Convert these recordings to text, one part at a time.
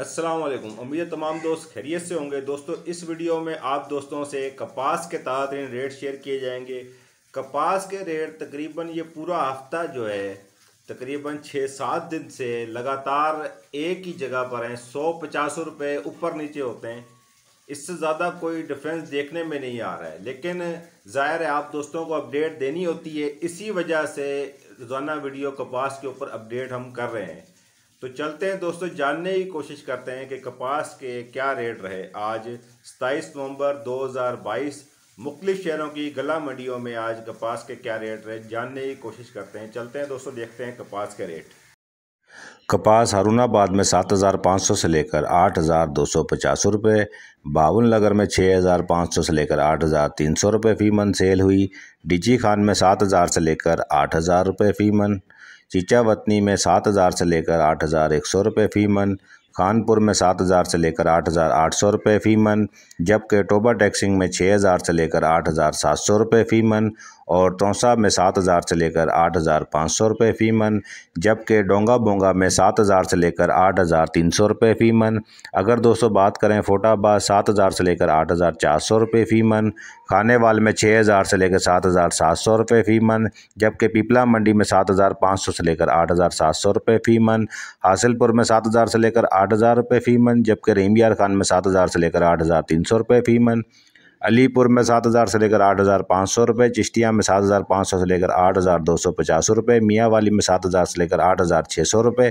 असलम उम्मीद तमाम दोस्त खैरियत से होंगे दोस्तों इस वीडियो में आप दोस्तों से कपास के ताज़रीन रेट शेयर किए जाएंगे कपास के रेट तकरीबन ये पूरा हफ्ता जो है तकरीबन छः सात दिन से लगातार एक ही जगह पर हैं सौ पचास रुपये ऊपर नीचे होते हैं इससे ज़्यादा कोई डिफरेंस देखने में नहीं आ रहा है लेकिन ज़ाहिर है आप दोस्तों को अपडेट देनी होती है इसी वजह से रोज़ाना वीडियो कपास के ऊपर अपडेट हम कर रहे हैं तो चलते हैं दोस्तों जानने की कोशिश करते हैं कि कपास के क्या रेट रहे आज सताईस नवंबर 2022 मुख्तलिफ शहरों की गला मंडियों में आज कपास के क्या रेट रहे जानने की कोशिश करते हैं चलते हैं दोस्तों देखते हैं कपास के रेट कपास हरूणाबाद में सात हज़ार पाँच सौ से लेकर आठ हज़ार दो सौ पचास रुपये बावन नगर में छः हज़ार पाँच सौ से लेकर आठ हज़ार तीन सौ रुपये फ़ी मन सेल हुई डिची खान में सात हज़ार से लेकर आठ हज़ार रुपये फ़ी मन चिचावतनी में सात हज़ार से लेकर आठ हज़ार एक सौ रुपये फ़ी मन कानपुर में सात हज़ार से लेकर आठ हज़ार आठ सौ रुपये फ़ी मन जबकि टोबा टैक्सिंग में छः हज़ार से लेकर आठ हज़ार सात सौ रुपये फ़ी मन और तोसा में सात हज़ार से लेकर आठ हज़ार पाँच सौ रुपये फ़ी मन जबकि डोंगा बोंगा में सात हज़ार से लेकर आठ हज़ार तीन सौ रुपये फ़ी मन अगर दोस्तों बात करें फोटाबाद सात हज़ार से लेकर आठ हज़ार चार सौ रुपये फ़ी मन खानेवाल में छः हज़ार से लेकर सात हज़ार सात सौ रुपये फ़ी मन जबकि पिपला मंडी में सात हज़ार पाँच सौ से लेकर आठ हज़ार सात सौ रुपये फ़ी मन हासिलपुर में सात हज़ार से लेकर आठ आठ हज़ार रुपये फ़ी मन जबकि रहीम यार खान में सात हज़ार से लेकर आठ हज़ार तीन सौ रुपये फ़ी मन अलीपुर में सात हज़ार से लेकर आठ हज़ार पाँच सौ रुपये चिश्तिया में सात हज़ार पाँच सौ से लेकर आठ हज़ार दो सौ पचास रुपये मियाँ वाली में सात हज़ार से लेकर आठ हज़ार छः सौ रुपये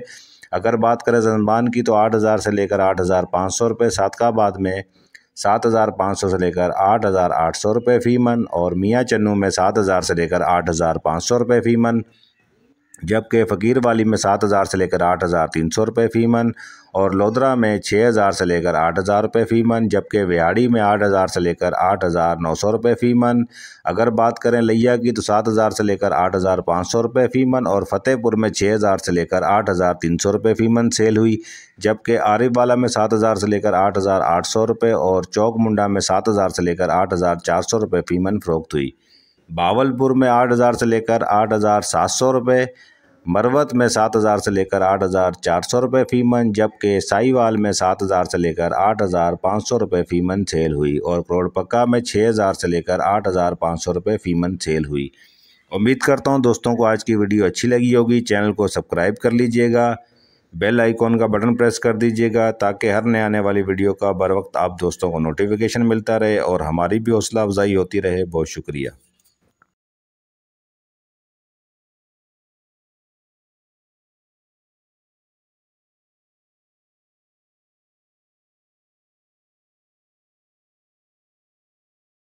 अगर बात करें जनबान की तो आठ हज़ार से लेकर आठ हज़ार पाँच सौ रुपये सादकाबाद में सात हज़ार पाँच सौ से लेकर आठ हज़ार आठ सौ रुपये फ़ी मन और मियाँ चन्नू में सात हज़ार से लेकर आठ हज़ार पाँच सौ रुपये फ़ी मन जबकि फ़कीर वाली में सात हज़ार से लेकर आठ हज़ार तीन सौ रुपये फ़ी मन और लोधरा में छः हज़ार से लेकर आठ हज़ार रुपये फ़ी मन जबकि विहाड़ी में आठ हज़ार से लेकर आठ हज़ार नौ सौ रुपये फ़ी मन अगर बात करें लिया की तो सात हज़ार से लेकर आठ हज़ार पाँच सौ रुपये फ़ी मन और फ़तेहपुर में छः हज़ार से लेकर आठ हज़ार तीन सौ रुपये फ़ी मन सेल हुई जबकि आरिफ वाला में सात हज़ार से लेकर आठ हज़ार आठ सौ रुपये और चौक मुंडा में सात हज़ार से लेकर आठ हज़ार चार सौ रुपये फ़ी मन फ़रोख्त हुई बावलपुर में आठ हज़ार से लेकर आठ हज़ार सात सौ रुपये मरवत में सात हज़ार से लेकर आठ हज़ार चार सौ रुपये फ़ी मन जबकि साईवाल में सात हज़ार से लेकर आठ हज़ार पाँच सौ रुपये फ़ी मन सेल हुई और करोड़पक्का में छः हज़ार से लेकर आठ हज़ार पाँच सौ रुपये फ़ी मन सेल हुई उम्मीद करता हूँ दोस्तों को आज की वीडियो अच्छी लगी होगी चैनल को सब्सक्राइब कर लीजिएगा बेल आइकॉन का बटन प्रेस कर दीजिएगा ताकि हर नए आने वाली वीडियो का बर वक्त आप दोस्तों को नोटिफिकेशन मिलता रहे और हमारी भी हौसला अफजाई होती रहे बहुत शुक्रिया